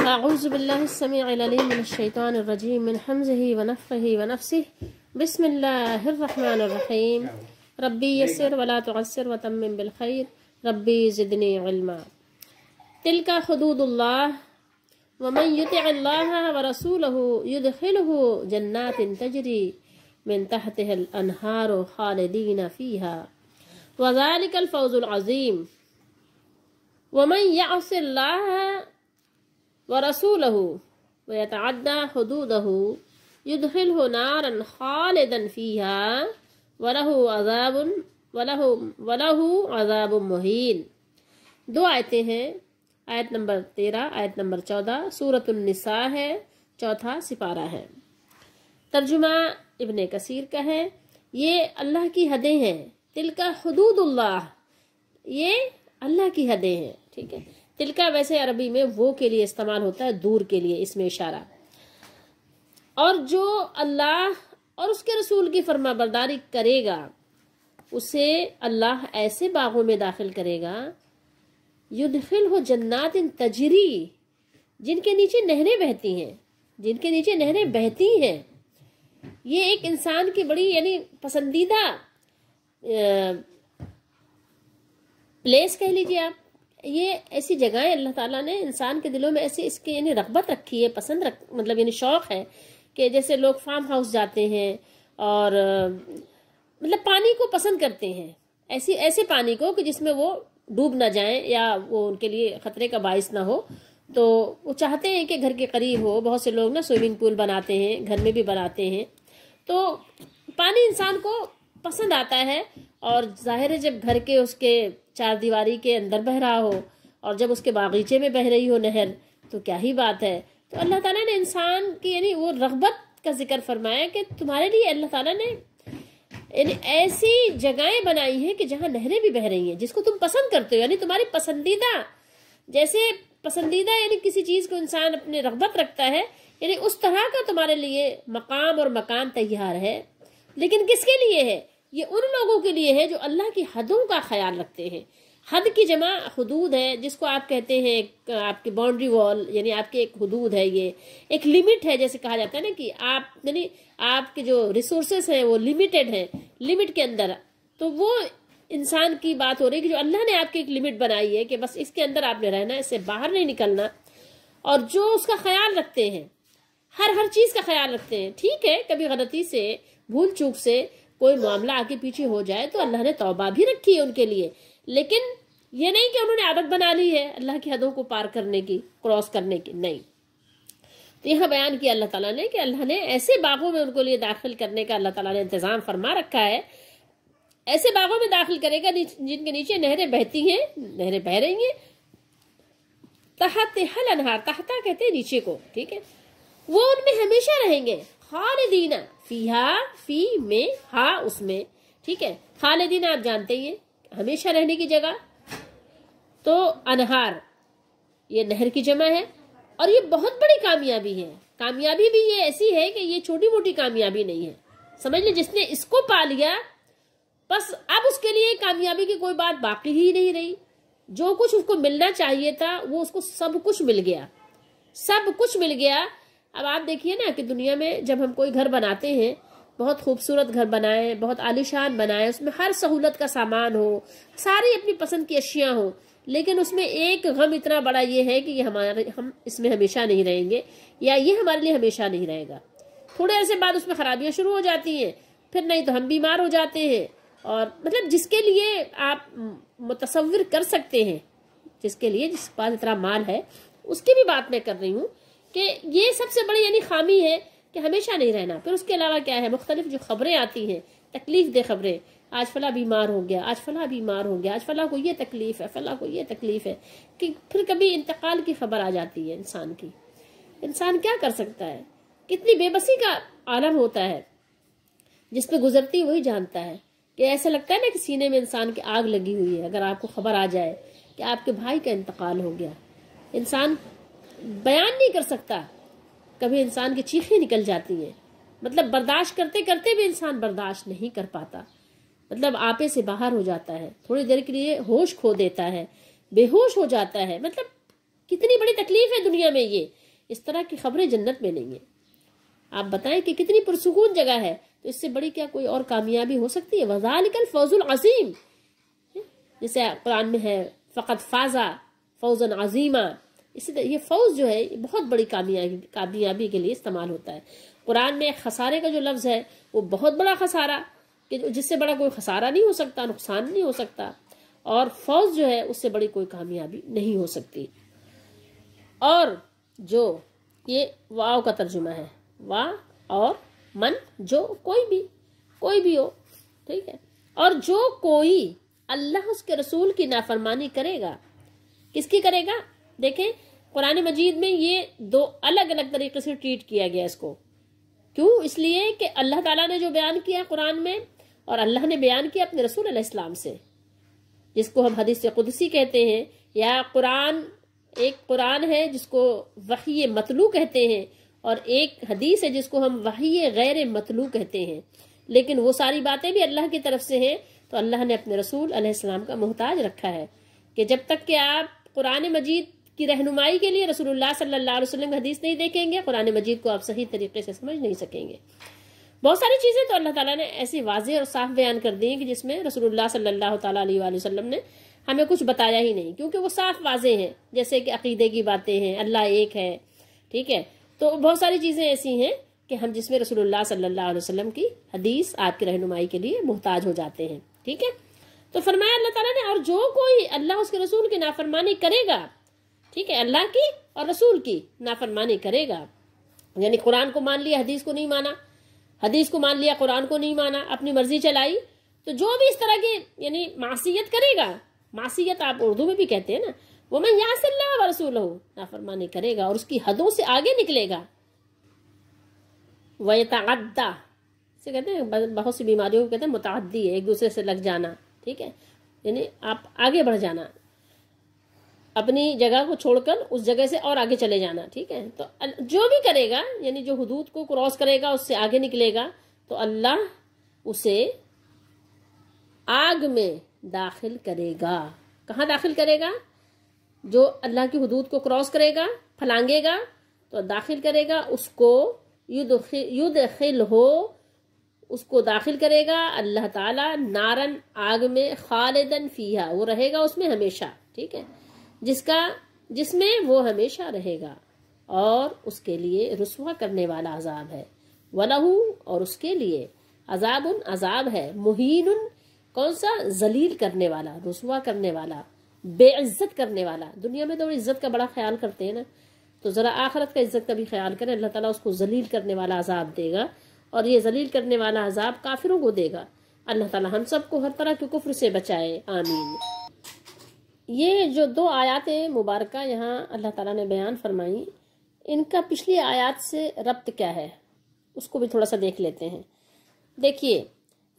أعوذ بالله السميع العليم من الشيطان الرجيم من حمزه ونفخه ونفسه بسم الله الرحمن الرحيم ربي يسر ولا تعسر وتمم بالخير ربي زدني علما تلك حدود الله ومن يطع الله ورسوله يدخله جنات تجري من تحتها الأنهار خالدين فيها وذلك الفوز العظيم ومن يعص الله व रसूलहू व यतदा हदूदहू युदहिल नारन खालिदन फ़ीहा वलहु अजाबन वलहु वलहु अजाब मुहीन दो आयतें हैं आयत नंबर तेरह आयत नंबर चौदह सूरतुलनसा है चौथा सिपारा है तर्जुमा इबन कसीर का है ये अल्लाह की हदें हैं तिल का हदूदुल्लाह ये अल्लाह की हदें हैं ठीक है तिलका वैसे अरबी में वो के लिए इस्तेमाल होता है दूर के लिए इसमें इशारा और जो अल्लाह और उसके रसूल की फरमाबरदारी बरदारी करेगा उसे अल्लाह ऐसे बागों में दाखिल करेगा युदखिल हो जन्नात इन तजरी जिनके नीचे नहरें बहती हैं जिनके नीचे नहरें बहती हैं ये एक इंसान की बड़ी यानी पसंदीदा प्लेस कह लीजिए आप ये ऐसी जगहें अल्लाह ताला ने इंसान के दिलों में ऐसी इसकी यानी रगबत रखी है पसंद रख मतलब यानी शौक़ है कि जैसे लोग फार्म हाउस जाते हैं और मतलब पानी को पसंद करते हैं ऐसी ऐसे पानी को कि जिसमें वो डूब ना जाए या वो उनके लिए ख़तरे का बायस ना हो तो वो चाहते हैं कि घर के करीब हो बहुत से लोग ना स्विमिंग पूल बनाते हैं घर में भी बनाते हैं तो पानी इंसान को पसंद आता है और जाहिर है जब घर के उसके चार दीवारी के अंदर बह रहा हो और जब उसके बागीचे में बह रही हो नहर तो क्या ही बात है तो अल्लाह ताला ने इंसान की यानी वो रगबत का जिक्र फरमाया कि तुम्हारे लिए अल्लाह ताला ने यानी ऐसी जगहें बनाई हैं कि जहाँ नहरें भी बह रही हैं जिसको तुम पसंद करते हो यानी तुम्हारी पसंदीदा जैसे पसंदीदा यानी किसी चीज़ को इंसान अपने रगबत रखता है यानी उस तरह का तुम्हारे लिए मकाम और मकान तैयार है लेकिन किसके लिए है ये उन लोगों के लिए है जो अल्लाह की हदों का ख्याल रखते हैं हद की जमा हदूद है जिसको आप कहते हैं आपकी बाउंड्री वॉल यानी आपके एक हदूद है ये एक लिमिट है जैसे कहा जाता है ना कि आप यानी आपके जो रिसोर्सेस हैं वो लिमिटेड हैं लिमिट के अंदर तो वो इंसान की बात हो रही है कि जो अल्लाह ने आपकी एक लिमिट बनाई है कि बस इसके अंदर आपने रहना इससे बाहर नहीं निकलना और जो उसका ख्याल रखते हैं हर हर चीज़ का ख्याल रखते हैं ठीक है कभी गलती से भूल चूक से कोई मामला आगे पीछे हो जाए तो अल्लाह ने तौबा भी रखी है उनके लिए लेकिन ये नहीं कि उन्होंने आदत बना ली है अल्लाह की हदों को पार करने की क्रॉस करने की नहीं तो यहाँ बयान किया अल्लाह ताला ने कि अल्लाह ने ऐसे बागों में उनको लिए दाखिल करने का अल्लाह ताला ने इंतजाम फरमा रखा है ऐसे बागों में दाखिल करेगा जिनके नीचे नहरें बहती हैं नहरें बह रही हैं तहत हल अनहार तहता कहते हैं नीचे को ठीक है वो उनमें हमेशा रहेंगे खालिदीना फीहा फी में हा उसमें ठीक है खालिदीना आप जानते ही हैं हमेशा रहने की जगह तो अनहार ये नहर की जमा है और ये बहुत बड़ी कामयाबी है कामयाबी भी ये ऐसी है कि ये छोटी मोटी कामयाबी नहीं है समझ लें जिसने इसको पा लिया बस अब उसके लिए कामयाबी की कोई बात बाकी ही नहीं रही जो कुछ उसको मिलना चाहिए था वो उसको सब कुछ मिल गया सब कुछ मिल गया अब आप देखिए ना कि दुनिया में जब हम कोई घर बनाते हैं बहुत खूबसूरत घर बनाएं बहुत आलिशान बनाएं उसमें हर सहूलत का सामान हो सारी अपनी पसंद की अशियाँ हो लेकिन उसमें एक गम इतना बड़ा ये है कि ये हमारे हम इसमें हमेशा नहीं रहेंगे या ये हमारे लिए हमेशा नहीं रहेगा थोड़े ऐसे बाद उसमें खराबियाँ शुरू हो जाती हैं फिर नहीं तो हम बीमार हो जाते हैं और मतलब जिसके लिए आप मतवर कर सकते हैं जिसके लिए जिस पास इतना माल है उसकी भी बात मैं कर रही हूँ कि ये सबसे बड़ी यानी खामी है कि हमेशा नहीं रहना फिर उसके अलावा क्या है मुख्तलिफ जो खबरें आती हैं तकलीफ दे खबरें आज फला बीमार हो गया आज फला बीमार हो गया आज फला को ये तकलीफ है फला को ये तकलीफ है कि फिर कभी इंतकाल की खबर आ जाती है इंसान की इंसान क्या कर सकता है कितनी बेबसी का आलम होता है जिस पे गुजरती वही जानता है कि ऐसा लगता है ना कि सीने में इंसान की आग लगी हुई है अगर आपको खबर आ जाए कि आपके भाई का इंतकाल हो गया इंसान बयान नहीं कर सकता कभी इंसान की चीखें निकल जाती हैं मतलब बर्दाश्त करते करते भी इंसान बर्दाश्त नहीं कर पाता मतलब आपे से बाहर हो जाता है थोड़ी देर के लिए होश खो देता है बेहोश हो जाता है मतलब कितनी बड़ी तकलीफ है दुनिया में ये इस तरह की खबरें जन्नत में नहीं है आप बताएं कि कितनी पुरसकून जगह है तो इससे बड़ी क्या कोई और कामयाबी हो सकती है निकल फौजुल अजीम जैसे कुरान में है फ़कत फाजा फौजन अजीमा इसी तरह ये फौज जो है बहुत बड़ी कामयाबी कामयाबी के लिए इस्तेमाल होता है कुरान में खसारे का जो लफ्ज़ है वो बहुत बड़ा खसारा कि जिससे बड़ा कोई खसारा नहीं हो सकता नुकसान नहीं हो सकता और फौज जो है उससे बड़ी कोई कामयाबी नहीं हो सकती और जो ये वाव का तर्जुमा है वाह और मन जो कोई भी कोई भी हो ठीक है और जो कोई अल्लाह उसके रसूल की नाफरमानी करेगा किसकी करेगा देखें कुरान मजीद में ये दो अलग अलग तरीके से ट्रीट किया गया इसको क्यों इसलिए कि अल्लाह ताला ने जो बयान किया कुरान में और अल्लाह ने बयान किया अपने रसूल इस्लाम से जिसको हम हदीस कुदसी कहते हैं या कुरान एक कुरान है जिसको वही मतलू कहते हैं और एक हदीस है जिसको हम वही गैर मतलू कहते हैं लेकिन वो सारी बातें भी अल्लाह की तरफ से हैं तो अल्लाह ने अपने रसूल अलैहिस्सलाम का मोहताज रखा है कि जब तक कि आप कुरान मजीद की रहनुमाई के लिए रसूलुल्लाह सल्लल्लाहु अलैहि वसल्लम हदीस नहीं देखेंगे कुरान मजीद को आप सही तरीके से समझ नहीं सकेंगे बहुत सारी चीज़ें तो अल्लाह ताला ने ऐसी वाजे और साफ बयान कर दी हैं कि जिसमें रसूलुल्लाह सल्लल्लाहु अलैहि वसल्लम ने हमें कुछ बताया ही नहीं क्योंकि वो साफ वाजे हैं जैसे कि अकीदे की बातें हैं अल्लाह एक है ठीक है तो बहुत सारी चीज़ें ऐसी हैं कि हम जिसमें रसूलुल्लाह सल्लल्लाहु अलैहि वसल्लम की हदीस आपकी रहनुमाई के लिए मोहताज हो जाते हैं ठीक है तो फरमाया अल्लाह ताला ने और जो कोई अल्लाह उसके रसूल की नाफरमानी करेगा ठीक है अल्लाह की और रसूल की नाफरमानी करेगा यानी कुरान को मान लिया हदीस को नहीं माना हदीस को मान लिया कुरान को नहीं माना अपनी मर्जी चलाई तो जो भी इस तरह की यानी मासीत करेगा मासीत आप उर्दू में भी कहते हैं ना वो मैं यहाँ से अल्लाह रसूल हूँ नाफरमानी करेगा और उसकी हदों से आगे निकलेगा वयतदा से कहते हैं बहुत सी बीमारियों को कहते हैं मुतदी है एक दूसरे से लग जाना ठीक है यानी आप आगे बढ़ जाना अपनी जगह को छोड़कर उस जगह से और आगे चले जाना ठीक है तो जो भी करेगा यानी जो हदूद को क्रॉस करेगा उससे आगे निकलेगा तो अल्लाह उसे आग में दाखिल करेगा कहाँ दाखिल करेगा जो अल्लाह की हदूद को क्रॉस करेगा फलांगेगा तो दाखिल करेगा उसको युद्ध खिल हो उसको दाखिल करेगा अल्लाह ताला नारन आग में खालिदन फीहा वो रहेगा उसमें हमेशा ठीक है जिसका जिसमें वो हमेशा रहेगा और उसके लिए रसुआ करने वाला अजाब है वलहू और उसके लिए अजाब उन अजाब है मुहिन कौन सा जलील करने वाला रसुआ करने वाला बेइज्जत करने वाला दुनिया में तो इज्जत का बड़ा ख्याल करते हैं ना तो ज़रा आखरत का इज्जत का भी ख्याल करें अल्लाह ताला उसको जलील करने वाला अजाब देगा और ये जलील करने वाला अजाब काफिरों को देगा अल्लाह ताला हम सबको हर तरह के कुफ्र से बचाए आमीन ये जो दो आयात मुबारक यहाँ अल्लाह ताला ने बयान फरमाई इनका पिछली आयात से रब्त क्या है उसको भी थोड़ा सा देख लेते हैं देखिए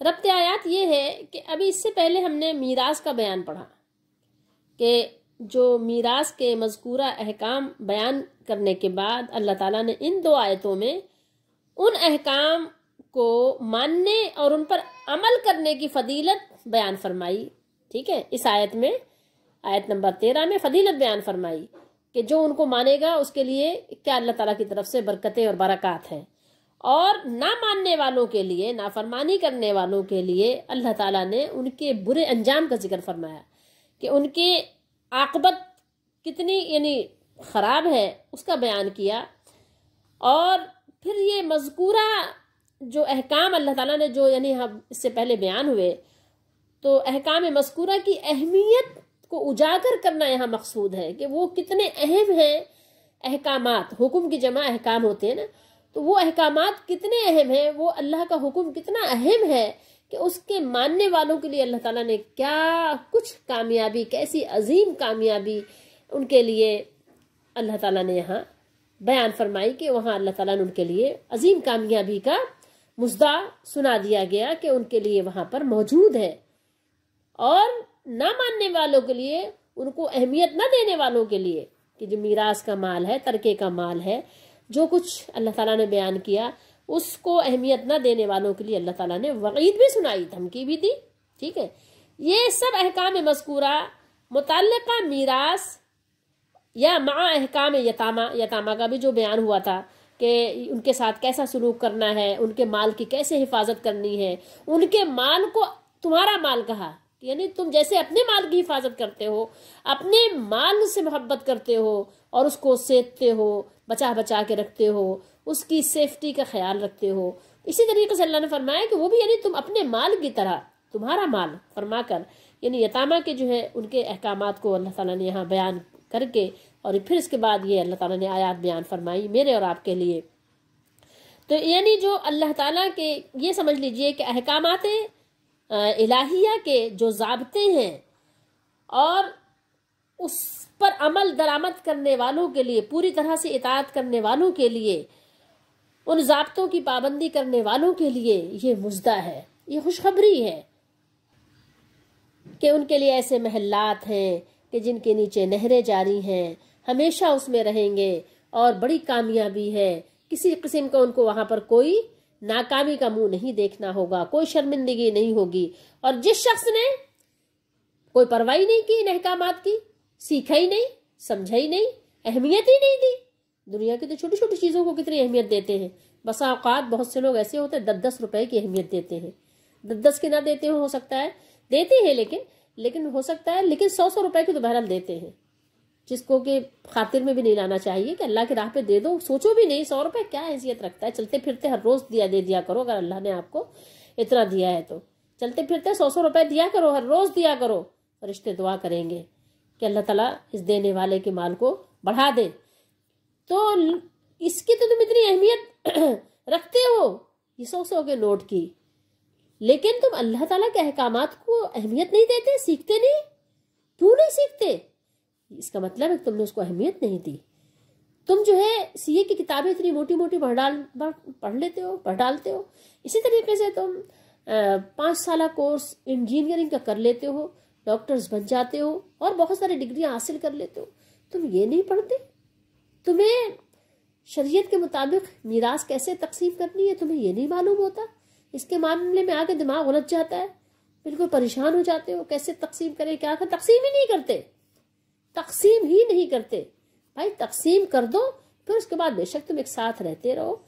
रब्त आयात ये है कि अभी इससे पहले हमने मीरास का बयान पढ़ा कि जो मीरास के मजकूरा अहकाम बयान करने के बाद अल्लाह ताला ने इन दो आयतों में उन अहकाम को मानने और उन पर अमल करने की फ़दीलत बयान फरमाई ठीक है इस आयत में आयत नंबर तेरह में फदीलत बयान फरमाई कि जो उनको मानेगा उसके लिए क्या अल्लाह ताला की तरफ से बरकतें और बरक़ात हैं और ना मानने वालों के लिए नाफरमानी करने वालों के लिए अल्लाह ताला ने उनके बुरे अंजाम का जिक्र फरमाया कि उनके आकबत कितनी यानी ख़राब है उसका बयान किया और फिर ये मजकूरा जो अहकाम अल्लाह ताला ने जो यानी हम इससे पहले बयान हुए तो अहकाम मस्कूरा की अहमियत को उजागर करना यहाँ मकसूद है कि वो कितने अहम हैं अहकाम हुक्म की जमा अहकाम होते हैं ना तो वो अहकाम कितने अहम हैं वो अल्लाह का हुक्म कितना अहम है कि उसके मानने वालों के लिए अल्लाह ताला ने क्या कुछ कामयाबी कैसी अजीम कामयाबी उनके लिए अल्लाह ताला ने यहाँ बयान फरमाई कि वहाँ अल्लाह ताला ने उनके लिए अजीम कामयाबी का मुद्दा सुना दिया गया कि उनके लिए वहाँ पर मौजूद है और ना मानने वालों के लिए उनको अहमियत ना देने वालों के लिए कि जो मीरास का माल है तरके का माल है जो कुछ अल्लाह ताला ने बयान किया उसको अहमियत ना देने वालों के लिए अल्लाह ताला ने वईद भी सुनाई धमकी भी दी ठीक है ये सब अहकाम मस्कूरा मुतल मीरास या माँ अहकाम यतामा यतामा का भी जो बयान हुआ था कि उनके साथ कैसा सलूक करना है उनके माल की कैसे हिफाजत करनी है उनके माल को तुम्हारा माल कहा यानी तुम जैसे अपने माल की हिफाजत करते हो अपने माल से मोहब्बत करते हो और उसको सेतते हो बचा बचा के रखते हो उसकी सेफ्टी का ख्याल रखते हो इसी तरीके से अल्लाह ने फरमाया कि वो भी यानी तुम अपने माल की तरह तुम्हारा माल फरमा कर यानी यतामा के जो है उनके अहकाम को अल्लाह ताला ने यहाँ बयान करके और फिर इसके बाद ये अल्लाह ताला ने आयात बयान फरमाई मेरे और आपके लिए तो यानी जो अल्लाह ताला के ये समझ लीजिए कि अहकाम इलाहिया के जो जबते हैं और उस पर अमल दरामद करने वालों के लिए पूरी तरह से इतात करने वालों के लिए उन जबतों की पाबंदी करने वालों के लिए ये मुजदा है ये खुशखबरी है कि उनके लिए ऐसे महल्लात हैं कि जिनके नीचे नहरें जारी हैं हमेशा उसमें रहेंगे और बड़ी कामयाबी है किसी किस्म का उनको वहाँ पर कोई नाकामी का मुंह नहीं देखना होगा कोई शर्मिंदगी नहीं होगी और जिस शख्स ने कोई परवाही नहीं की इन अहकाम की सीखा ही नहीं समझा ही नहीं अहमियत ही नहीं दी दुनिया की तो छोटी छोटी चीज़ों को कितनी अहमियत देते हैं बस अवकात बहुत से लोग ऐसे होते हैं दस दस रुपए की अहमियत देते हैं दस दस के ना देते हो, हो सकता है देते हैं लेकिन लेकिन हो सकता है लेकिन सौ सौ रुपए की तो बहरहाल देते हैं जिसको कि खातिर में भी नहीं लाना चाहिए कि अल्लाह के राह पे दे दो सोचो भी नहीं सौ रुपये क्या हैसियत रखता है चलते फिरते हर रोज़ दिया दे दिया करो अगर अल्लाह ने आपको इतना दिया है तो चलते फिरते सौ सौ रुपये दिया करो हर रोज़ दिया करो रिश्ते दुआ करेंगे कि अल्लाह ताला इस देने वाले के माल को बढ़ा दे तो इसकी तो तुम इतनी अहमियत रखते हो ये सौ सौ के नोट की लेकिन तुम अल्लाह ताला के अहकाम को अहमियत नहीं देते सीखते नहीं क्यों नहीं सीखते इसका मतलब है कि तुमने उसको अहमियत नहीं दी तुम जो है सीए की किताबें इतनी मोटी मोटी पढ़ डाल पढ़ लेते हो पढ़ डालते हो इसी तरीके से तुम पाँच साल कोर्स इंजीनियरिंग का कर लेते हो डॉक्टर्स बन जाते हो और बहुत सारी डिग्रियां हासिल कर लेते हो तुम ये नहीं पढ़ते तुम्हें शरीयत के मुताबिक मीरास कैसे तकसीम करनी है तुम्हें ये नहीं मालूम होता इसके मामले में आगे दिमाग उलझ जाता है बिल्कुल परेशान हो जाते हो कैसे तकसीम करें क्या कर तकसीम ही नहीं करते तकसीम ही नहीं करते भाई तकसीम कर दो फिर उसके बाद बेशक तुम एक साथ रहते रहो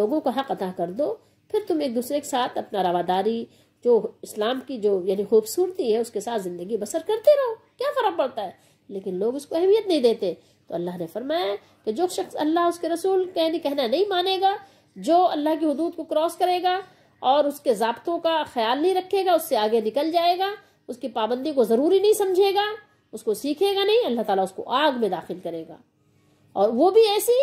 लोगों को हक अदा कर दो फिर तुम एक दूसरे के साथ अपना रवादारी जो इस्लाम की जो यानी खूबसूरती है उसके साथ ज़िंदगी बसर करते रहो क्या फ़र्क पड़ता है लेकिन लोग उसको अहमियत नहीं देते तो अल्लाह ने फरमाया कि जो शख्स अल्लाह उसके रसूल कहने कहना नहीं मानेगा जो अल्लाह की हदूद को क्रॉस करेगा और उसके जबतों का ख्याल नहीं रखेगा उससे आगे निकल जाएगा उसकी पाबंदी को ज़रूरी नहीं समझेगा उसको सीखेगा नहीं अल्लाह ताला उसको आग में दाखिल करेगा और वो भी ऐसी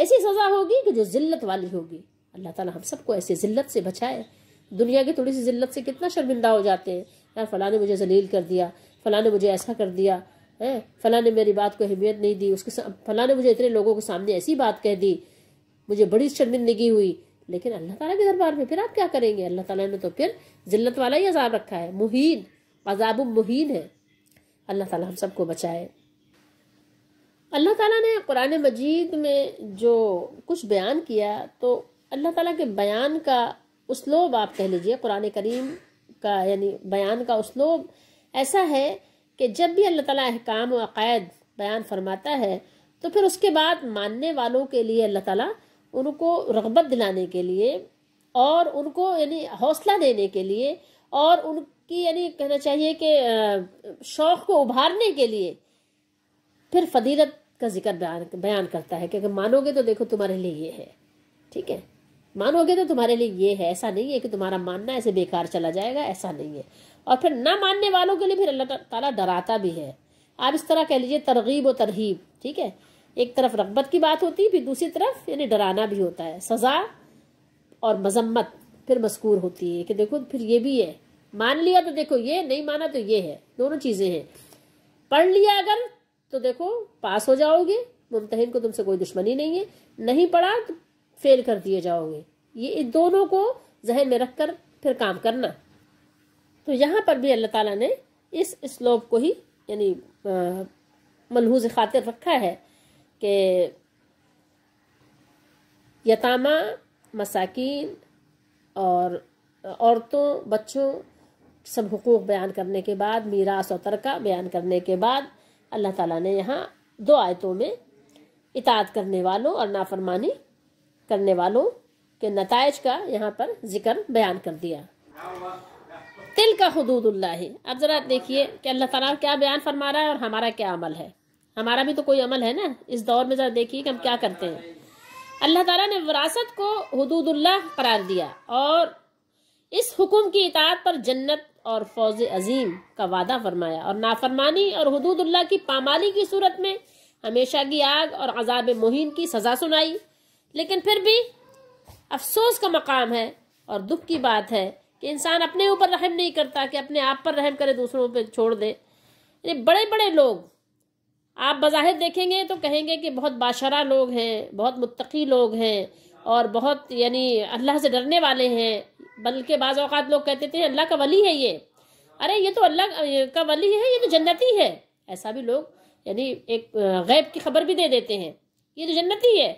ऐसी सज़ा होगी कि जो जिल्लत वाली होगी अल्लाह ताला हम सबको ऐसे जिल्लत से बचाए दुनिया की थोड़ी सी जिल्लत से कितना शर्मिंदा हो जाते हैं यार फला ने मुझे जलील कर दिया फ़ला ने मुझे ऐसा कर दिया है फ़ला ने मेरी बात को अहमियत नहीं दी उसके फला ने मुझे इतने लोगों के सामने ऐसी बात कह दी मुझे बड़ी शर्मिंदगी हुई लेकिन अल्लाह ताला के दरबार में फिर आप क्या करेंगे अल्लाह ताला ने तो फिर जिल्लत वाला ही अजाब रखा है मुहीन अजाब मुहीन है अल्लाह ताला हम सबको बचाए अल्लाह ताला ने कुरान मजीद में जो कुछ बयान किया तो अल्लाह ताला के बयान का उसलोब आप कह लीजिए कुरान करीम का यानी बयान का उसलोब ऐसा है कि जब भी अल्लाह ताला अहकाम अकायद बयान फरमाता है तो फिर उसके बाद मानने वालों के लिए अल्लाह ताला उनको रगबत दिलाने के लिए और उनको यानी हौसला देने के लिए और उन कि यानी कहना चाहिए कि शौक़ को उभारने के लिए फिर फदीलत का जिक्र बयान बयान करता है कि अगर मानोगे तो देखो तुम्हारे लिए ये है ठीक है मानोगे तो तुम्हारे लिए ये है ऐसा नहीं है कि तुम्हारा मानना ऐसे बेकार चला जाएगा ऐसा नहीं है और फिर ना मानने वालों के लिए फिर अल्लाह ताला डराता भी है आप इस तरह कह लीजिए तरगीब व तरहीब ठीक है एक तरफ रगबत की बात होती है फिर दूसरी तरफ यानी डराना भी होता है सज़ा और मजम्मत फिर मस्कूर होती है कि देखो फिर ये भी है मान लिया तो देखो ये नहीं माना तो ये है दोनों चीजें हैं पढ़ लिया अगर तो देखो पास हो जाओगे मुमतहिन को तुमसे कोई दुश्मनी नहीं है नहीं पढ़ा तो फेल कर दिए जाओगे ये दोनों को जहन में रखकर फिर काम करना तो यहाँ पर भी अल्लाह ताला ने इस स्लोब को ही यानी मलहूज खातिर रखा है कि यतामा मसाकिन और औरतों बच्चों सब हकूक़ बयान करने के बाद मीरास और तरका बयान करने के बाद अल्लाह ताला ने यहाँ दो आयतों में इतात करने वालों और नाफरमानी करने वालों के नतज का यहाँ पर जिक्र बयान कर दिया तिल का हदूदुल्लाह अब ज़रा देखिए कि अल्लाह ताला क्या बयान फरमा रहा है और हमारा क्या अमल है हमारा भी तो कोई अमल है ना इस दौर में ज़रा देखिए कि हम क्या करते हैं अल्लाह ताला ने विरासत को हदूदुल्लाह करार दिया और इस हुक्म की इतात पर जन्नत और फौज अजीम का वादा फरमाया और नाफरमानी और हदूदुल्ला की पामाली की सूरत में हमेशा की आग और अजाब मुहिम की सज़ा सुनाई लेकिन फिर भी अफसोस का मकाम है और दुख की बात है कि इंसान अपने ऊपर रहम नहीं करता कि अपने आप पर रहम करे दूसरों पर छोड़ दे ये बड़े बड़े लोग आप बज़ाहिर देखेंगे तो कहेंगे कि बहुत बाशरा लोग हैं बहुत मुतकी लोग हैं और बहुत यानी अल्लाह से डरने वाले हैं बल्कि बाज़ अवत लोग कहते थे अल्लाह का वली है ये अरे ये तो अल्लाह का वली है ये तो जन्नती है ऐसा भी लोग यानी एक गैब की खबर भी दे देते हैं ये तो जन्नती है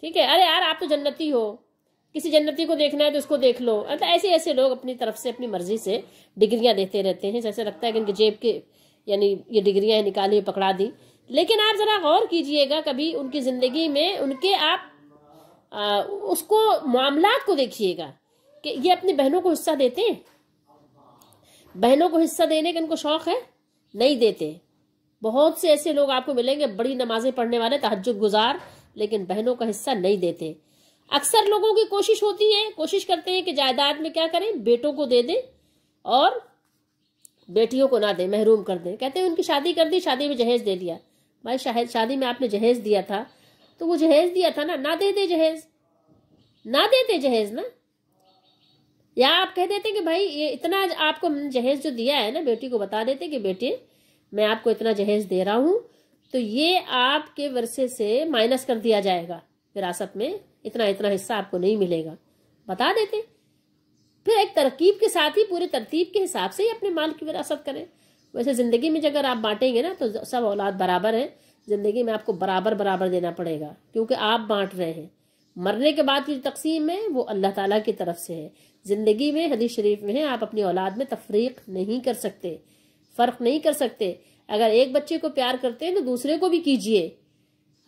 ठीक है अरे यार आप तो जन्नती हो किसी जन्नती को देखना है तो उसको देख लो मतलब ऐसे ऐसे लोग अपनी तरफ से अपनी मर्जी से डिग्रियाँ देते रहते हैं जैसे लगता है कि इनके जेब के यानी ये डिग्रियाँ निकाली पकड़ा दी लेकिन आप ज़रा गौर कीजिएगा कभी उनकी ज़िंदगी में उनके आप आ, उसको मामला को देखिएगा कि ये अपनी बहनों को हिस्सा देते हैं बहनों को हिस्सा देने का इनको शौक है नहीं देते बहुत से ऐसे लोग आपको मिलेंगे बड़ी नमाजें पढ़ने वाले तहजद गुजार लेकिन बहनों का हिस्सा नहीं देते अक्सर लोगों की कोशिश होती है कोशिश करते हैं कि जायदाद में क्या करें बेटों को दे दें और बेटियों को ना दें महरूम कर दें कहते हैं उनकी शादी कर दी शादी में जहेज दे दिया भाई शायद शादी में आपने जहेज दिया था तो वो जहेज दिया था ना ना दे दे जहेज ना देते जहेज ना या आप कह देते कि भाई ये इतना आपको जहेज जो दिया है ना बेटी को बता देते कि बेटे मैं आपको इतना जहेज दे रहा हूं तो ये आपके वर्षे से माइनस कर दिया जाएगा विरासत में इतना इतना हिस्सा आपको नहीं मिलेगा बता देते फिर एक तरकीब के साथ ही पूरे तरतीब के हिसाब से ही अपने माल की विरासत करें वैसे ज़िंदगी में अगर आप बांटेंगे ना तो सब औलाद बराबर है ज़िंदगी में आपको बराबर बराबर देना पड़ेगा क्योंकि आप बांट रहे हैं मरने के बाद की तकसीम है वो अल्लाह ताला की तरफ से है ज़िंदगी में हदीस शरीफ में है आप अपनी औलाद में तफरीक नहीं कर सकते फ़र्क नहीं कर सकते अगर एक बच्चे को प्यार करते हैं तो दूसरे को भी कीजिए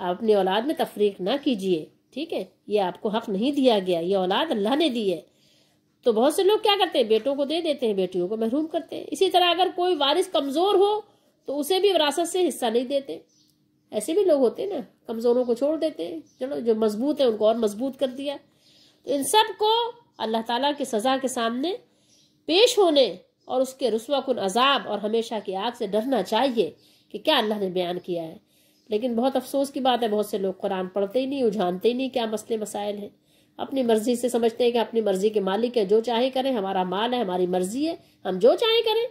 आप अपनी औलाद में तफरीक ना कीजिए ठीक है ये आपको हक नहीं दिया गया ये औलाद अल्लाह ने दी है तो बहुत से लोग क्या करते हैं बेटों को दे देते हैं बेटियों को महरूम करते हैं इसी तरह अगर कोई वारिस कमज़ोर हो तो उसे भी विरासत से हिस्सा नहीं देते ऐसे भी लोग होते हैं ना कमज़ोरों को छोड़ देते हैं चलो जो मजबूत है उनको और मजबूत कर दिया तो इन सब को अल्लाह ताला की सज़ा के सामने पेश होने और उसके कन अजाब और हमेशा की आग से डरना चाहिए कि क्या अल्लाह ने बयान किया है लेकिन बहुत अफसोस की बात है बहुत से लोग कुरान पढ़ते ही नहीं उझानते ही नहीं क्या मसले मसाइल हैं अपनी मर्ज़ी से समझते हैं कि अपनी मर्ज़ी के मालिक है जो चाहे करें हमारा माल है हमारी मर्ज़ी है हम जो चाहे करें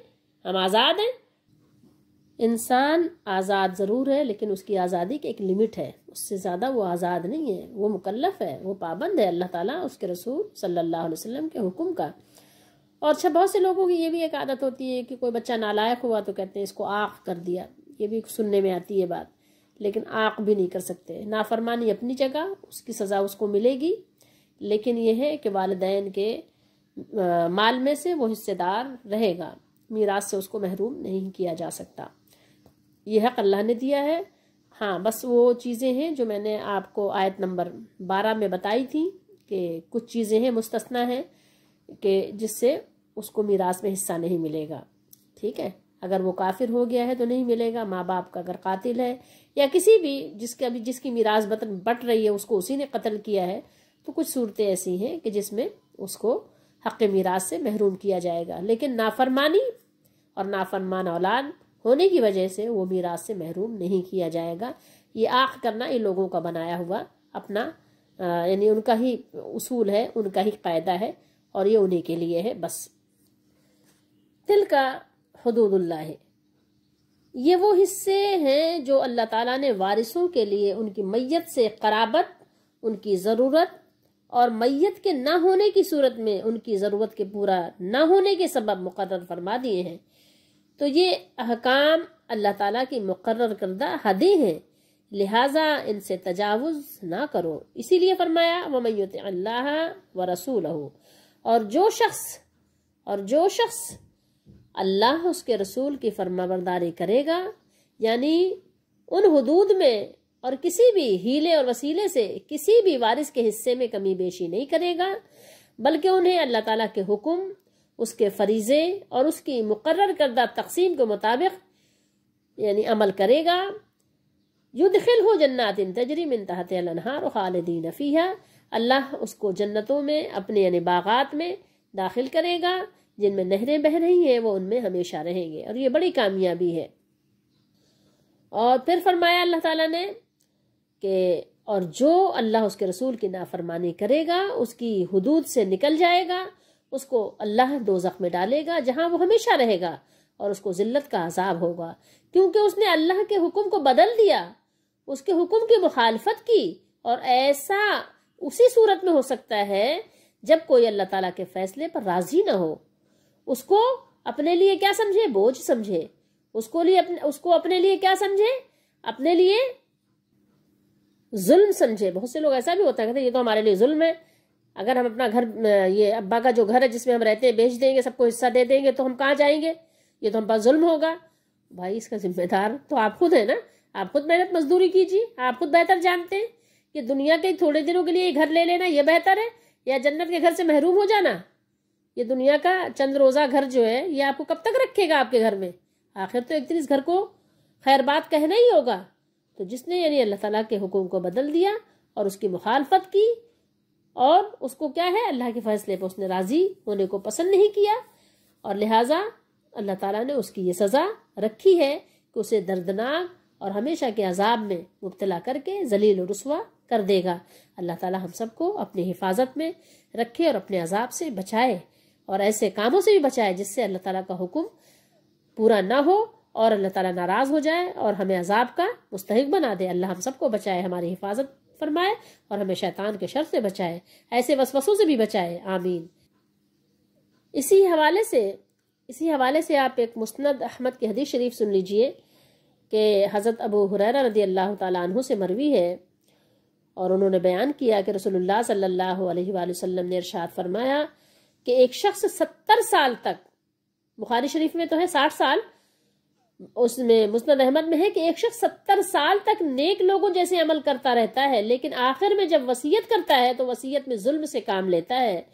हम आज़ाद हैं इंसान आज़ाद ज़रूर है लेकिन उसकी आज़ादी की एक लिमिट है उससे ज़्यादा वो आज़ाद नहीं है वो मुकल्लफ है वो पाबंद है अल्लाह ताला उसके रसूल सल्लल्लाहु अलैहि वसल्लम के हुक्म का और अच्छा बहुत से लोगों की ये भी एक आदत होती है कि कोई बच्चा नालायक हुआ तो कहते हैं इसको आँख कर दिया ये भी सुनने में आती है बात लेकिन आँख भी नहीं कर सकते नाफरमानी अपनी जगह उसकी सज़ा उसको मिलेगी लेकिन यह है कि वालदेन के माल में से वो हिस्सेदार रहेगा मीरात से उसको महरूम नहीं किया जा सकता यह हक अल्लाह ने दिया है हाँ बस वो चीज़ें हैं जो मैंने आपको आयत नंबर बारह में बताई थी कि कुछ चीज़ें हैं मुस्तना हैं कि जिससे उसको मीरास में हिस्सा नहीं मिलेगा ठीक है अगर वो काफिर हो गया है तो नहीं मिलेगा माँ बाप का अगर कातिल है या किसी भी जिसके अभी जिसकी मीरास बतन बट रही है उसको उसी ने कत्ल किया है तो कुछ सूरतें ऐसी हैं कि जिसमें उसको हक़ मीरास से महरूम किया जाएगा लेकिन नाफरमानी और नाफरमान औलाद होने की वजह से वो मीरात से महरूम नहीं किया जाएगा ये आख करना इन लोगों का बनाया हुआ अपना यानी उनका ही उसूल है उनका ही कायदा है और ये उन्हीं के लिए है बस दिल का हदूदुल्ला है ये वो हिस्से हैं जो अल्लाह ताला ने वारिसों के लिए उनकी मैयत से कराबत उनकी ज़रूरत और मैयत के ना होने की सूरत में उनकी ज़रूरत के पूरा ना होने के सबब मुकर फरमा दिए हैं तो ये अहकाम अल्लाह ताला की मुकर करदा हदें हैं लिहाजा इनसे तजावज़ ना करो इसीलिए फरमाया वमयत अल्लाह व रसूल और जो शख्स और जो शख्स अल्लाह उसके रसूल की फरमाबरदारी करेगा यानी उन हदूद में और किसी भी हीले और वसीले से किसी भी वारिस के हिस्से में कमी बेशी नहीं करेगा बल्कि उन्हें अल्लाह ताला के हुक्म उसके फरीज़े और उसकी मुकर करदा तकसीम के मुताबिक यानी अमल करेगा युदखिल हो जन्नात तजरी में तहत अनहार खालदीन फ़ीहा अल्लाह उसको जन्नतों में अपने यानी बागात में दाखिल करेगा जिनमें नहरें बह रही हैं वो उनमें हमेशा रहेंगे और ये बड़ी कामयाबी है और फिर फरमाया अल्लाह ताला ने कि और जो अल्लाह उसके रसूल की नाफरमानी करेगा उसकी हदूद से निकल जाएगा उसको अल्लाह दोजख में डालेगा जहां वो हमेशा रहेगा और उसको जिल्लत का अजाब होगा क्योंकि उसने अल्लाह के हुक्म को बदल दिया उसके हुक्म की मुखालफत की और ऐसा उसी सूरत में हो सकता है जब कोई अल्लाह ताला के फैसले पर राजी ना हो उसको अपने लिए क्या समझे बोझ समझे उसको लिए अपने उसको अपने लिए क्या समझे अपने लिए जुल्म समझे बहुत से लोग ऐसा भी होता है कहते ये तो हमारे लिए जुल्म है अगर हम अपना घर ये अब्बा का जो घर है जिसमें हम रहते हैं बेच देंगे सबको हिस्सा दे देंगे तो हम कहाँ जाएंगे ये तो हम पर जुल्म होगा भाई इसका जिम्मेदार तो आप खुद है ना आप खुद मेहनत मजदूरी कीजिए आप खुद बेहतर जानते हैं कि दुनिया के थोड़े दिनों के लिए घर ले लेना ये बेहतर है या जन्नत के घर से महरूम हो जाना ये दुनिया का चंद रोज़ा घर जो है ये आपको कब तक रखेगा आपके घर में आखिर तो एक दिन इस घर को खैर बात कहना ही होगा तो जिसने यानी अल्लाह ताला के हुक्म को बदल दिया और उसकी मुखालफत की और उसको क्या है अल्लाह के फैसले पर उसने राजी होने को पसंद नहीं किया और लिहाजा अल्लाह ताला ने उसकी ये सज़ा रखी है कि उसे दर्दनाक और हमेशा के अजाब में मुबतला करके जलील और रसवा कर देगा अल्लाह ताला हम सबको अपनी हिफाजत में रखे और अपने अजाब से बचाए और ऐसे कामों से भी बचाए जिससे अल्लाह ताला का हुक्म पूरा ना हो और अल्लाह ताला नाराज़ हो जाए और हमें अजाब का मुस्तक बना दे अल्लाह हम सबको बचाए हमारी हिफाजत फरमाए और हमें शैतान के शर से बचाए ऐसे वसवसों से भी बचाए आमीन इसी हवाले से इसी हवाले से आप एक मुस्ंद अहमद की हदीस शरीफ सुन लीजिए कि हज़रत अबू हुरैरा रदी अल्लाह तु से मरवी है और उन्होंने बयान किया कि रसोल्ला सल्ला वसम ने इरशाद फरमाया कि एक शख्स सत्तर साल तक बुखारी शरीफ में तो है साठ साल उसमें मुस्तद अहमद में है कि एक शख्स सत्तर साल तक नेक लोगों जैसे अमल करता रहता है लेकिन आखिर में जब वसीयत करता है तो वसीयत में जुल्म से काम लेता है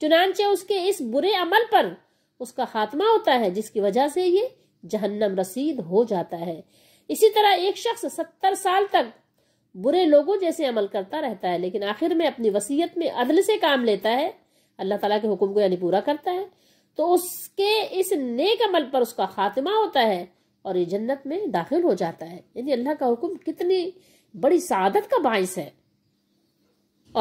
चुनानचे उसके इस बुरे अमल पर उसका खात्मा होता है जिसकी वजह से ये जहन्नम रसीद हो जाता है इसी तरह एक शख्स सत्तर साल तक बुरे लोगों जैसे अमल करता रहता है लेकिन आखिर में अपनी वसीयत में अदल से काम लेता है अल्लाह तला के हुक्म को यानी पूरा करता है तो उसके इस नेक अमल पर उसका खात्मा होता है और ये जन्नत में दाखिल हो जाता है यानी अल्लाह का हुक्म कितनी बड़ी सादत का बायस है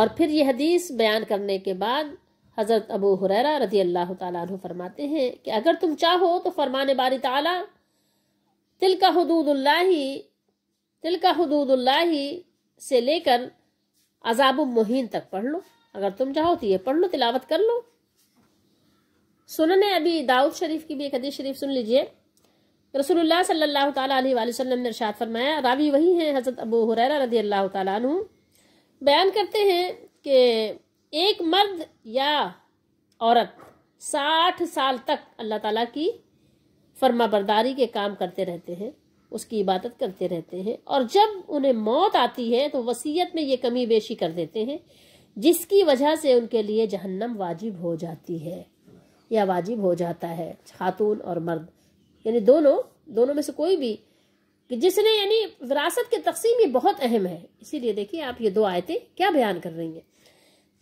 और फिर यह हदीस बयान करने के बाद हज़रत अबू हुररा रजी अल्लाह तु फरमाते हैं कि अगर तुम चाहो तो फरमान बारी ताला तिल का हदूदुल्लाही तिल का हदूदुल्लाही से लेकर अजाब मुहीन तक पढ़ लो अगर तुम चाहो तो ये पढ़ लो तिलावत कर लो सुनने अभी दाऊद शरीफ की भी एक हदीस शरीफ सुन लीजिए रसूलुल्लाह सल्लल्लाहु अलैहि वसल्लम ने इरशाद फरमाया रावी वही हैं हज़रत अबू हुरैरा रदी अल्लाह तु बयान करते हैं कि एक मर्द या औरत साठ साल तक अल्लाह ताला की फर्मा बरदारी के काम करते रहते हैं उसकी इबादत करते रहते हैं और जब उन्हें मौत आती है तो वसीयत में ये कमी बेशी कर देते हैं जिसकी वजह से उनके लिए जहन्नम वाजिब हो जाती है या वाजिब हो जाता है खातून और मर्द यानी दोनों दोनों में से कोई भी कि जिसने यानी विरासत की तकसीम ये बहुत अहम है इसीलिए देखिए आप ये दो आयतें क्या बयान कर रही हैं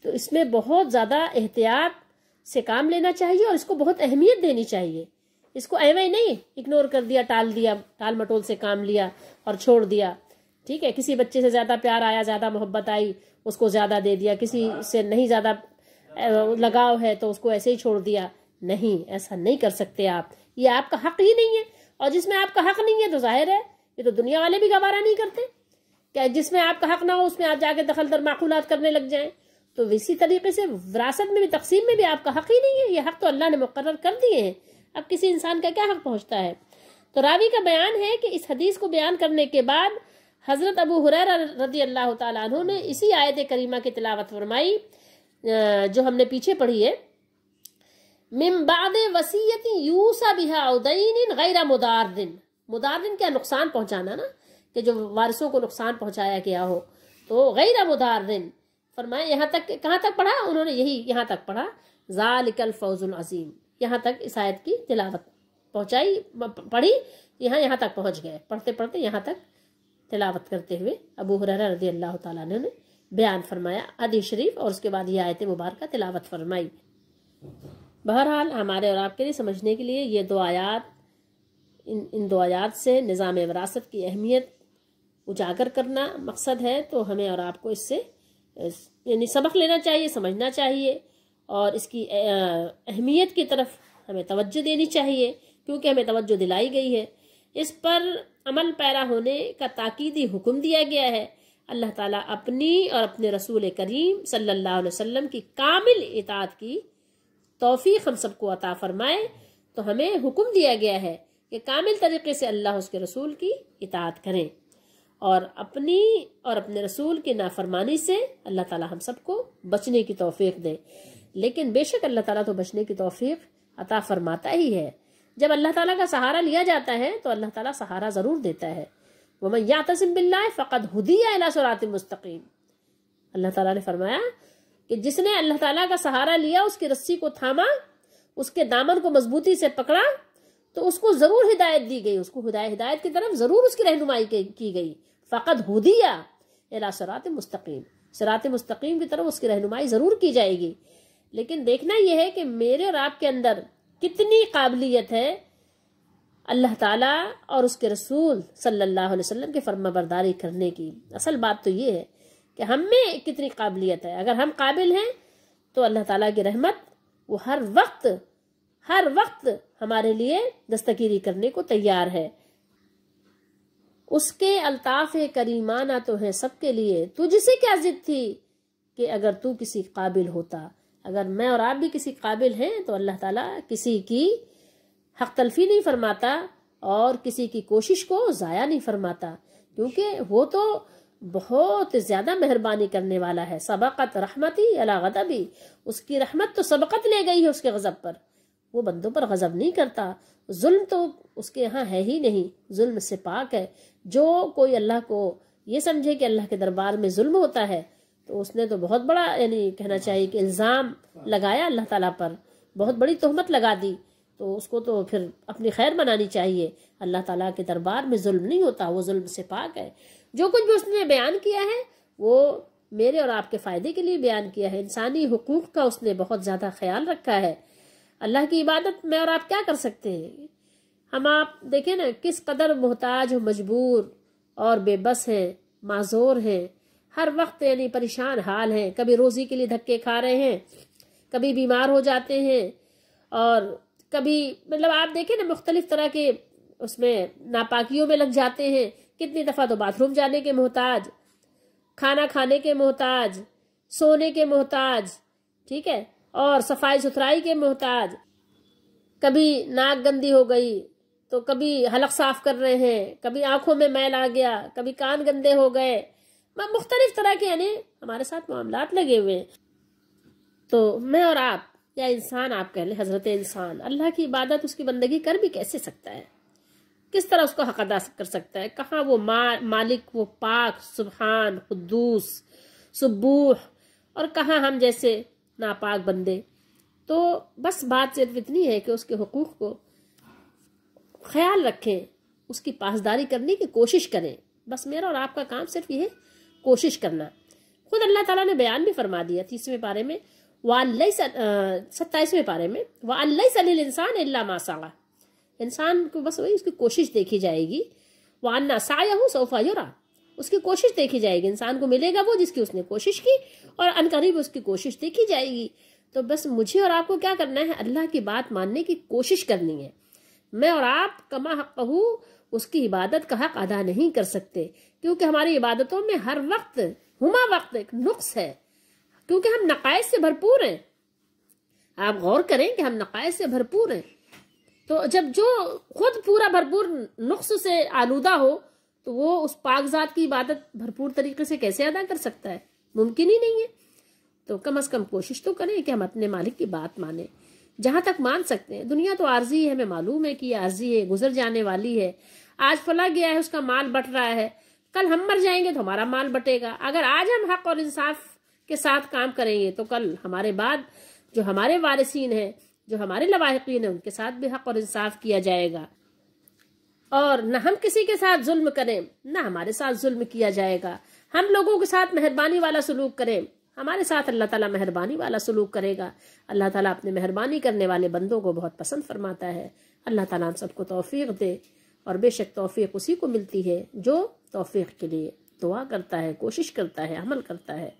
तो इसमें बहुत ज़्यादा एहतियात से काम लेना चाहिए और इसको बहुत अहमियत देनी चाहिए इसको अहम नहीं इग्नोर कर दिया टाल दिया टाल मटोल से काम लिया और छोड़ दिया ठीक है किसी बच्चे से ज़्यादा प्यार आया ज़्यादा मोहब्बत आई उसको ज़्यादा दे दिया किसी से नहीं ज़्यादा लगाव है तो उसको ऐसे ही छोड़ दिया नहीं ऐसा नहीं कर सकते आप ये आपका हक ही नहीं है और जिसमें आपका हक नहीं है तो जाहिर है ये तो दुनिया वाले भी गवारा नहीं करते क्या जिसमें आपका हक ना हो उसमें आप जाके दखल दर माकूलत करने लग जाए तो इसी तरीके से विरासत में भी तकसीम में भी आपका हक ही नहीं है ये हक तो अल्लाह ने मुकर कर दिए हैं अब किसी इंसान का क्या हक पहुंचता है तो रावी का बयान है कि इस हदीस को बयान करने के बाद हज़रत अबू हुरैरा रजी अल्लाह तु ने इसी आयत करीमा की तिलावत फरमाई जो हमने पीछे पढ़ी है मिमबाद वसीयती यूसा बिहा उदयन गैर मुदारदिन मुदारदिन क्या नुकसान पहुंचाना ना कि जो वारिसों को नुकसान पहुंचाया गया हो तो गैर मुदारदिन फरमाया यहाँ तक कहाँ तक पढ़ा उन्होंने यही यहाँ तक पढ़ा जालिकल फौजुल अजीम यहाँ तक इस आयत की तिलावत पहुंचाई पढ़ी यहाँ यहाँ तक पहुंच गए पढ़ते पढ़ते यहाँ तक तिलावत करते हुए अबू हुररा रदी अल्लाह ताला ने बयान फरमाया हदी शरीफ और उसके बाद ये आयत मुबारक तिलावत फरमाई बहरहाल हमारे और आपके लिए समझने के लिए ये दो आयात इन इन दो आयात से निज़ाम वरासत की अहमियत उजागर करना मकसद है तो हमें और आपको इससे यानी सबक लेना चाहिए समझना चाहिए और इसकी अहमियत की तरफ हमें तवज्जो देनी चाहिए क्योंकि हमें तवज्जो दिलाई गई है इस पर अमल पैरा होने का ताकीदी हुक्म दिया गया है अल्लाह ताला अपनी और अपने रसूल करीम सल्लल्लाहु अलैहि वसल्लम की कामिल इताद की तोफ़ी हम सबको अता फरमाए तो हमें हुक्म दिया गया है कि कामिल तरीके से अल्लाह उसके रसूल की इतात करें और अपनी और अपने रसूल की नाफरमानी से अल्लाह ताला हम सबको बचने की तोफ़ी दे लेकिन बेशक अल्लाह ताला तो बचने की तोफ़ी अता फरमाता ही है जब अल्लाह ताला का सहारा लिया जाता है तो अल्लाह ताला सहारा ज़रूर देता है मैं या यातसिम बिल्ला फ़कत हुदिया अला सुरात मुस्तकीम अल्लाह ताला ने फरमाया कि जिसने अल्लाह ताला का सहारा लिया उसकी रस्सी को थामा उसके दामन को मजबूती से पकड़ा तो उसको जरूर हिदायत दी गई उसको हिदायत हिदायत की तरफ जरूर उसकी रहनुमाई की गई फ़कत हुदिया एला सरात मुस्तकीम सरात मुस्तकीम की तरफ उसकी रहनुमाई ज़रूर की जाएगी लेकिन देखना यह है कि मेरे और आपके अंदर कितनी काबिलियत है अल्लाह ताला और उसके रसूल सल्लल्लाहु अलैहि वसल्लम की फर्मा बरदारी करने की असल बात तो ये है कि हम में कितनी काबिलियत है अगर हम काबिल हैं तो अल्लाह ताला की रहमत वो हर वक्त हर वक्त हमारे लिए दस्तगिरी करने को तैयार है उसके अल्ताफ़ करीमाना तो है सबके लिए तुझसे क्या जिद थी कि अगर तू किसी काबिल होता अगर मैं और आप भी किसी काबिल हैं तो अल्लाह ताला किसी की हक तलफी नहीं फरमाता और किसी की कोशिश को ज़ाया नहीं फरमाता क्योंकि वो तो बहुत ज़्यादा मेहरबानी करने वाला है सबक़त रहमती अला गदबी उसकी रहमत तो सबकत ले गई है उसके गज़ब पर वो बंदों पर गज़ब नहीं करता जुल्म तो उसके यहाँ है ही नहीं जुल्म से पाक है जो कोई अल्लाह को ये समझे कि अल्लाह के दरबार में जुल्म होता है तो उसने तो बहुत बड़ा यानी कहना चाहिए कि इल्ज़ाम लगाया अल्लाह ताला पर बहुत बड़ी तहमत लगा दी तो उसको तो फिर अपनी खैर बनानी चाहिए अल्लाह ताला के दरबार में जुल्म नहीं होता वो जुल्म से पाक है जो कुछ भी उसने बयान किया है वो मेरे और आपके फ़ायदे के लिए बयान किया है इंसानी हकूक़ का उसने बहुत ज़्यादा ख्याल रखा है अल्लाह की इबादत में और आप क्या कर सकते हैं हम आप देखें ना किस कदर मोहताज मजबूर और बेबस हैं माजोर हैं हर वक्त यानी परेशान हाल हैं कभी रोज़ी के लिए धक्के खा रहे हैं कभी बीमार हो जाते हैं और कभी मतलब आप देखें ना मुख्तलिफ़ तरह के उसमें नापाकियों में लग जाते हैं कितनी दफ़ा तो बाथरूम जाने के मोहताज खाना खाने के मोहताज सोने के मोहताज ठीक है और सफाई सुथराई के मोहताज कभी नाक गंदी हो गई तो कभी हलक साफ कर रहे हैं कभी आंखों में मैल आ गया कभी कान गंदे हो गए मुख्तलिफ तरह के यानी हमारे साथ मामला लगे हुए हैं तो मैं और आप या इंसान आप कह लें हजरत इंसान अल्लाह की इबादत उसकी बंदगी कर भी कैसे सकता है किस तरह उसको हक अदा कर सकता है कहाँ वो मा, मालिक वो पाक सुबहान खुदूस सुबूह और कहाँ हम जैसे नापाक बंदे तो बस बात सिर्फ इतनी है कि उसके हकूक़ को ख्याल रखें उसकी पासदारी करने की कोशिश करें बस मेरा और आपका काम सिर्फ है कोशिश करना खुद अल्लाह ताला ने बयान भी फरमा दिया तीसवें पारे में वाल सत्ताईसवें पारे में वाल इंसान मासा इंसान को बस वही उसकी कोशिश देखी जाएगी साया सायाहू सोफा योरा उसकी कोशिश देखी जाएगी इंसान को मिलेगा वो जिसकी उसने कोशिश की और अनकरीब उसकी कोशिश देखी जाएगी तो बस मुझे और आपको क्या करना है अल्लाह की बात मानने की कोशिश करनी है मैं और आप कमा हूँ उसकी इबादत का हक अदा नहीं कर सकते क्योंकि हमारी इबादतों में हर वक्त हुमा वक्त एक नुक्स है क्योंकि हम नकायद से भरपूर हैं आप गौर करें कि हम नक़ायद से भरपूर हैं तो जब जो खुद पूरा भरपूर नुक्स से आलूदा हो तो वो उस पाकजात की इबादत भरपूर तरीके से कैसे अदा कर सकता है मुमकिन ही नहीं है तो कम अज कम कोशिश तो करें कि हम अपने मालिक की बात माने जहां तक मान सकते हैं दुनिया तो आर्जी है हमें मालूम है कि आर्जी है गुजर जाने वाली है आज फला गया है उसका माल बट रहा है कल हम मर जाएंगे तो हमारा माल बटेगा अगर आज हम हक और इंसाफ के साथ काम करेंगे तो कल हमारे बाद जो हमारे वारसिन हैं जो हमारे लवाकिन हैं उनके साथ भी हक और इंसाफ किया जाएगा और न हम किसी के साथ जुल्म करें न हमारे साथ जुल्म किया जाएगा हम लोगों के साथ मेहरबानी वाला सलूक करें हमारे साथ अल्लाह ताला मेहरबानी वाला सलूक करेगा अल्लाह ताला अपने मेहरबानी करने वाले बंदों को बहुत पसंद फरमाता है अल्लाह ताला हम सबको तोफ़ी दे और बेशक तोफ़ी उसी को मिलती है जो तोफ़ी के लिए दुआ करता है कोशिश करता है अमल करता है